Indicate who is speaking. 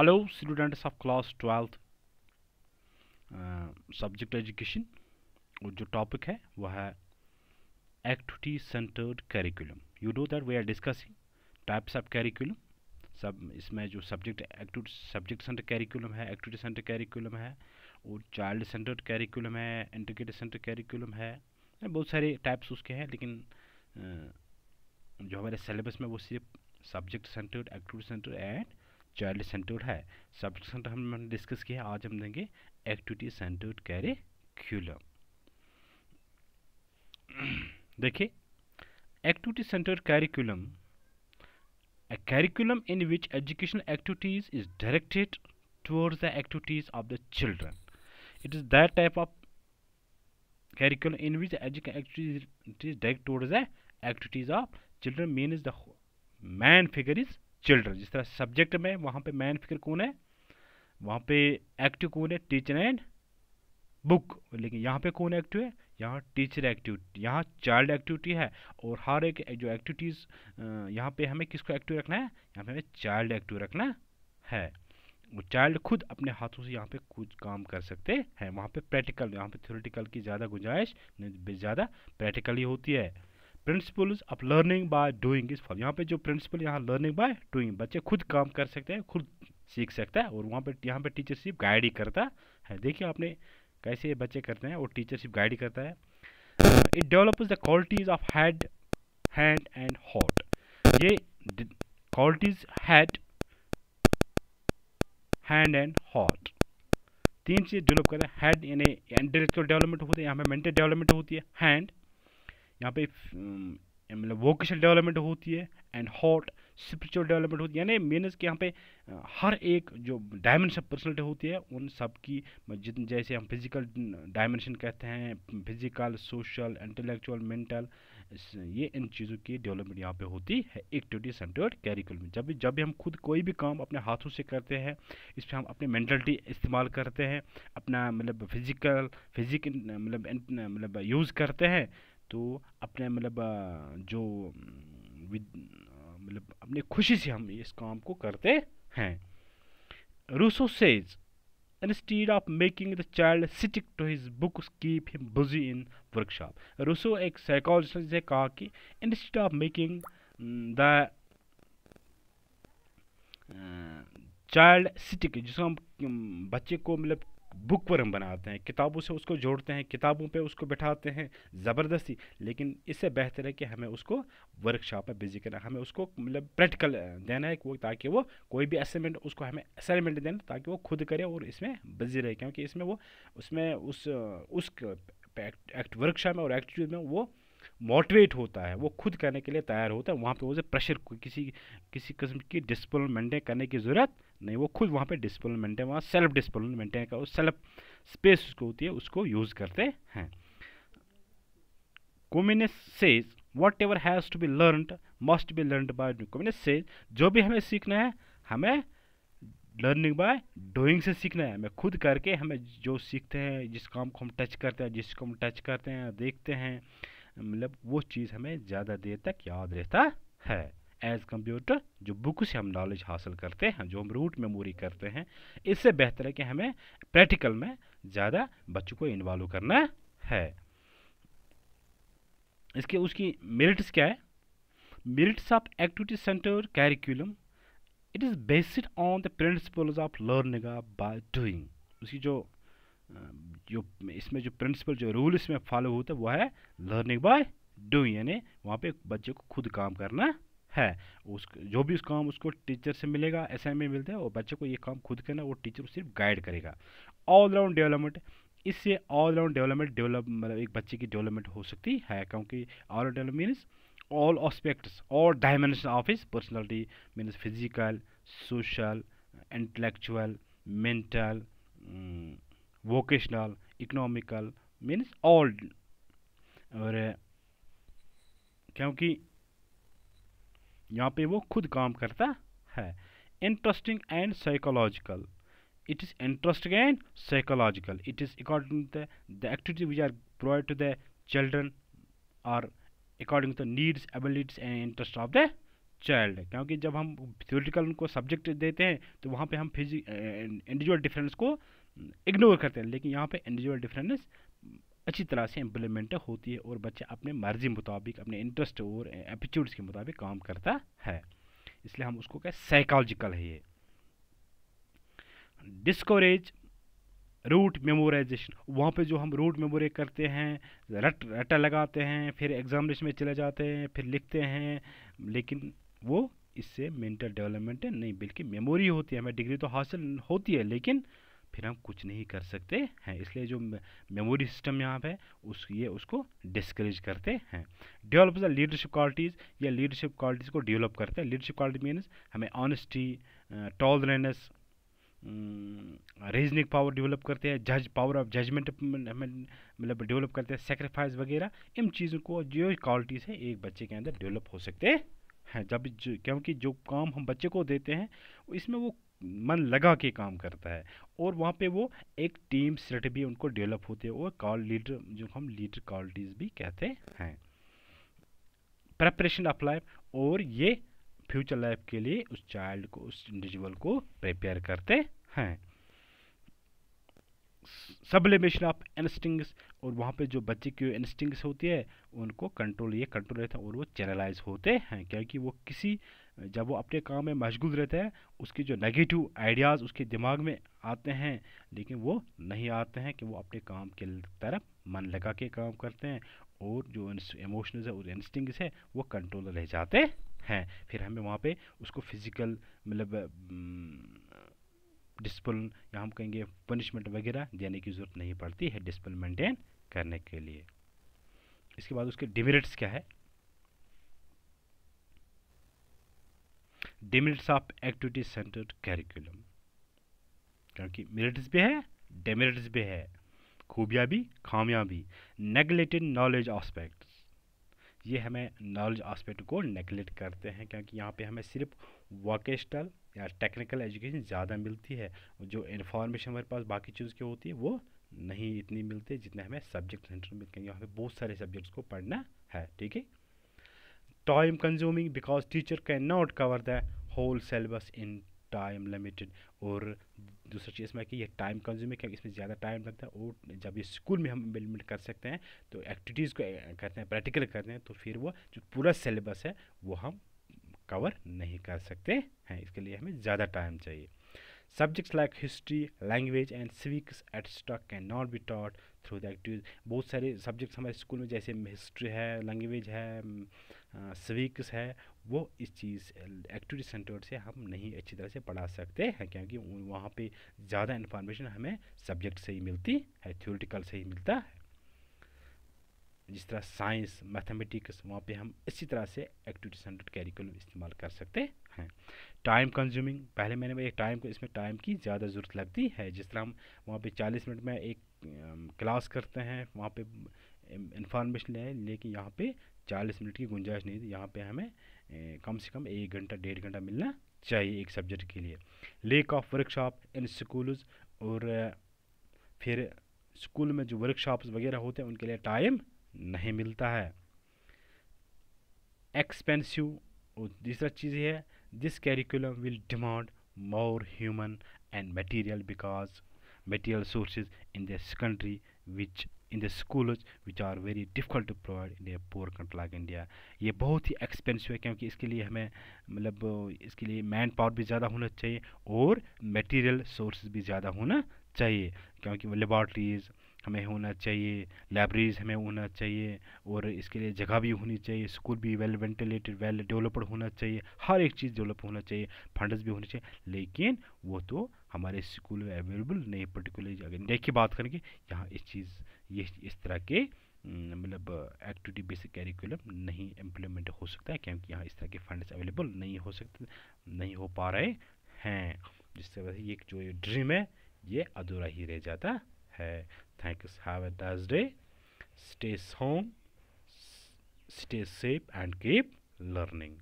Speaker 1: hello students of class twelfth subject education और जो topic है वह है activity centred curriculum you know that we are discussing types of curriculum सब इसमें जो subject activity subject centre curriculum है एक्टिविटी सेंटर कैरिकुलम है और चाइल्ड सेंटर्ड कैरिकुलम है इंटीग्रेटेड सेंटर कैरिकुलम है बहुत सारे टाइप्स उसके हैं लेकिन uh, जो हमारे सिलेबस में वो सिर्फ subject centred activity centre and child centred है सब्जेक्ट सेंटर हमने डिस्कस किया आज हम देंगे एक्टिविटी सेंटूड कैरिकुलम देखिए activity centred curriculum a curriculum in which educational activities is directed towards the activities of the children it is that type of curriculum in which educational activities is directed towards the activities of children means the main figure is children जिस तरह subject में वहाँ पे man figure कौन है वहाँ पे active कौन है टीचर एंड बुक लेकिन यहाँ पे कौन एक्टिव है यहाँ टीचर एक्टिविटी यहाँ चाइल्ड एक्टिविटी है और हर एक जो एक्टिविटीज़ यहाँ पे हमें किसको एक्टिव रखना है यहाँ पे हमें चाइल्ड एक्टिव रखना है वो चाइल्ड खुद अपने हाथों से यहाँ पे कुछ काम कर सकते हैं वहाँ पे प्रैक्टिकल यहाँ पे थ्योरेटिकल की ज़्यादा गुंजाइश ज़्यादा प्रैक्टिकली होती है principles of learning by doing is यहाँ पे जो प्रिंसिपल यहाँ लर्निंग बाय डूइंग बच्चे खुद काम कर सकते हैं खुद सीख सकता है और वहाँ पे यहाँ पे टीचर सिर्फ गाइड ही करता है देखिए आपने कैसे बच्चे करते हैं और टीचर सिर्फ गाइड करता है it develops the qualities of head hand and heart ये qualities head hand and heart तीन चीज़ डेवलप करते हैं हेड यानी इंटेलेक्चुअल डेवलपमेंट होती है यहाँ पे मेंटल डेवलपमेंट होती है हैंड यहाँ पे मतलब वोकेशनल डेवलपमेंट होती है एंड हॉट स्पिरिचुअल डेवलपमेंट होती है यानी मीनस कि यहाँ पे हर एक जो डायमेंशन पर्सनलिटी होती है उन सब की जितने जैसे हम फिजिकल डायमेंशन कहते हैं फिजिकल सोशल इंटेलेक्चुअल मेंटल ये इन चीज़ों की डेवलपमेंट यहाँ पे होती है एक्टिविटी सेंटर्ड कैरिकल में जब भी जब भी हम खुद कोई भी काम अपने हाथों से करते हैं इस पर हम अपनी मैंटलिटी इस्तेमाल करते हैं अपना मतलब फिजिकल फिजिक मतलब मतलब यूज़ करते हैं तो अपने मतलब जो मतलब अपने खुशी से हम इस काम को करते हैं Rousseau says instead of making the child stick to his books keep him busy in workshop Rousseau एक साइकोलॉजिस्ट ने कहा कि instead of making the child stick जिसको हम बच्चे को मतलब बुक पर हम बनाते हैं किताबों से उसको जोड़ते हैं किताबों पे उसको बैठाते हैं ज़बरदस्ती लेकिन इससे बेहतर है कि हमें उसको वर्कशॉप में बिजी करना हमें उसको मतलब प्रैक्टिकल देना है वो ताकि वो कोई भी असाइनमेंट उसको हमें असाइनमेंट देना ताकि वो खुद करे और इसमें बिजी रहे क्योंकि इसमें वो उसमें उस उस एक्ट वर्कशॉप में और एक्टिट्यूड में वो मोटिवेट होता है वो खुद करने के लिए तैयार होता है वहाँ पर उसे प्रेशर किसी किसी किस्म की डिसप्लिनमेंटें करने की ज़रूरत नहीं वो खुद वहाँ पे डिसिप्लिन मेंटेन वहाँ सेल्फ डिसिप्लिन मेंटेन का सेल्फ स्पेस उसको होती है उसको यूज़ करते हैं Comenius says whatever has to be learned must be learned by Comenius says जो भी हमें सीखना है हमें लर्निंग बाय डूइंग से सीखना है हमें खुद करके हमें जो सीखते हैं जिस काम को हम टच करते हैं जिसको हम टच करते हैं देखते हैं मतलब वो चीज़ हमें ज़्यादा देर तक याद रहता है एज़ कंप्यूटर जो बुक से हम नॉलेज हासिल करते हैं जो हम रूट मेमोरी करते हैं इससे बेहतर है कि हमें प्रैक्टिकल में ज़्यादा बच्चों को इन्वॉल्व करना है इसके उसकी मेरिट्स क्या है merits of activity centre curriculum it is based on the principles of learning by doing उसकी जो जो इसमें जो प्रिंसिपल जो रूल इसमें फॉलो होता है वो है लर्निंग बाय डूइंग यानी वहाँ पे बच्चे को खुद काम करना है उस जो भी उस काम उसको टीचर से मिलेगा असाइनमेंट मिलता है और बच्चे को ये काम खुद करना वो टीचर सिर्फ गाइड करेगा ऑल राउंड डेवलपमेंट इससे ऑल राउंड डेवलपमेंट डेवलप मतलब एक बच्चे की डेवलपमेंट हो सकती है क्योंकि all round develop means all aspects और dimension of his personality means physical social intellectual mental vocational economical means all और क्योंकि यहाँ पे वो खुद काम करता है interesting and psychological it is interesting and psychological it is according the activity which are provide to the children are according to needs abilities and interest of the child क्योंकि जब हम थियोरिटिकल उनको सब्जेक्ट देते हैं तो वहाँ पे हम फिजिक इंडिविजुअल डिफरेंस को इग्नोर करते हैं लेकिन यहाँ पे इंडिविजुअल डिफरेंस अच्छी तरह से इम्प्लीमेंट होती है और बच्चा अपने मर्जी मुताबिक अपने इंटरेस्ट और एप्टीट्यूड्स के मुताबिक काम करता है इसलिए हम उसको कहें साइकोलॉजिकल है ये डिस्कोरेज रूट मेमोराइजेशन वहाँ पे जो हम रूट मेमोरी करते हैं रट रटा लगाते हैं फिर एग्जामिनेशन में चले जाते हैं फिर लिखते हैं लेकिन वो इससे मेंटल डेवलपमेंट नहीं बल्कि मेमोरी होती है हमें डिग्री तो हासिल होती है लेकिन फिर हम कुछ नहीं कर सकते हैं इसलिए जो मेमोरी सिस्टम यहाँ पे उस ये उसको डिस्करेज करते हैं डेवलप द लीडरशिप क्वालिटीज़ या लीडरशिप क्वालिटीज़ को डेवलप करते हैं लीडरशिप क्वालिटी मीन्स हमें honesty tolerance reasoning power develop करते हैं जज पावर ऑफ जजमेंट हमें मतलब डेवलप करते हैं सेक्रीफाइस वगैरह इन चीज़ों को जो क्वालिटीज़ है एक बच्चे के अंदर डेवलप हो सकते हैं हाँ, जब क्योंकि जो काम हम बच्चे को देते हैं इसमें वो मन लगा के काम करता है और वहाँ पे वो एक टीम सेट भी उनको डेवलप होते हैं और कॉल लीडर जो हम लीडर क्वालिटीज़ भी कहते हैं प्रेपरेशन ऑफ लाइफ और ये फ्यूचर लाइफ के लिए उस चाइल्ड को उस इंडिविजुअल को प्रिपेयर करते हैं सबलिमेशन ऑफ इंस्टिंग्स और वहाँ पे जो बच्चे की इंस्टिंग्स होती है उनको कंट्रोल ये कंट्रोल रहता है और वो चैनलाइज होते हैं क्योंकि वो किसी जब वो अपने काम में मशगूल रहते हैं उसके जो नेगेटिव आइडियाज़ उसके दिमाग में आते हैं लेकिन वो नहीं आते हैं कि वो अपने काम के तरफ मन लगा के काम करते हैं और जो इमोशनल है और इंस्टिंग्स है वो कंट्रोल रह जाते हैं फिर हमें वहाँ पर उसको फिज़िकल मतलब डिसिप्लिन या हम कहेंगे पनिशमेंट वगैरह देने की ज़रूरत नहीं पड़ती है डिसिप्लिन मेंटेन करने के लिए इसके बाद उसके डिमेरिट्स क्या है demerits of activity centred curriculum क्योंकि मेरिट्स भी है डेमेरिट्स भी है खूबियाँ भी खामियाँ भी नेगलेटेड नॉलेज ऑस्पेक्ट्स ये हमें नॉलेज ऑस्पेक्ट को नेगलेक्ट करते हैं क्योंकि यहाँ पे हमें सिर्फ वोकेशनल या टेक्निकल एजुकेशन ज़्यादा मिलती है जो इन्फॉर्मेशन हमारे पास बाकी चीज़ की होती है वो नहीं इतनी मिलती जितने हमें सब्जेक्ट सेंटर मिलते हैं पर बहुत सारे सब्जेक्ट्स को पढ़ना है ठीक है time consuming because teacher can not cover the whole syllabus in time limited और दूसरा चीज़ इसमें कि ये टाइम कंज्यूमिंग क्योंकि इसमें ज़्यादा टाइम लगता है और जब ये स्कूल में हम इम्प्लीमेंट कर सकते हैं तो एक्टिविटीज़ को करते हैं प्रैक्टिकल करते हैं तो फिर वो जो पूरा सिलेबस है वो हम कवर नहीं कर सकते हैं इसके लिए हमें ज़्यादा टाइम चाहिए subjects like history language and civics etcetera can not be taught through the activities बहुत सारे सब्जेक्ट्स हमारे स्कूल में जैसे हिस्ट्री है लैंग्वेज है सिविक्स है वो इस चीज़ एक्टिविटी सेंटर से हम नहीं अच्छी तरह से पढ़ा सकते हैं क्योंकि वहाँ पे ज़्यादा इन्फॉर्मेशन हमें सब्जेक्ट से ही मिलती है थ्योरिटिकल से ही मिलता है जिस तरह साइंस मैथमेटिक्स वहाँ पे हम इसी तरह से एक्टिविटी सेंटर्ड कैरिकुलम इस्तेमाल कर सकते हैं टाइम कंज्यूमिंग पहले मैंने भाई टाइम को इसमें टाइम की ज़्यादा ज़रूरत लगती है जिस तरह हम वहाँ पे 40 मिनट में एक क्लास करते हैं वहाँ पे इंफॉर्मेशन ले लेकिन यहाँ पे 40 मिनट की गुंजाइश नहीं थी यहाँ पर हमें कम से कम एक घंटा डेढ़ घंटा मिलना चाहिए एक सब्जेक्ट के लिए lack of workshop in schools और फिर स्कूल में जो वर्कशॉप्स वगैरह होते हैं उनके लिए टाइम नहीं मिलता है एक्सपेंसिव तीसरा चीज़ ये है this curriculum will demand more human and material because material source in the secondary which in the school which are very difficult to provide in a poor country like India ये बहुत ही expensive है क्योंकि इसके लिए हमें मतलब इसके लिए मैन पावर भी ज़्यादा होना चाहिए और मटेरियल सोर्सेज भी ज़्यादा होना चाहिए क्योंकि लेबॉर्ट्रीज़ हमें होना चाहिए लाइब्रेरीज़ हमें होना चाहिए और इसके लिए जगह भी होनी चाहिए स्कूल भी वेल वेंटिलेटेड वेल डेवलप्ड होना चाहिए हर एक चीज़ डेवलप होना चाहिए फंड्स भी होने चाहिए लेकिन वो तो हमारे स्कूल में अवेलेबल नहीं पर्टिकुलर अगर इंडिया की बात करेंगे यहाँ इस चीज़ ये इस तरह के मतलब एक्टिविटी बेसिक कैरिकुलम नहीं इम्प्लीमेंट हो सकता है क्योंकि यहाँ इस तरह के फंड्स अवेलेबल नहीं हो सकते नहीं हो पा रहे हैं जिससे वजह ये जो ड्रीम है ये अधूरा ही रह जाता है thanks have a nice day stay home stay safe and keep learning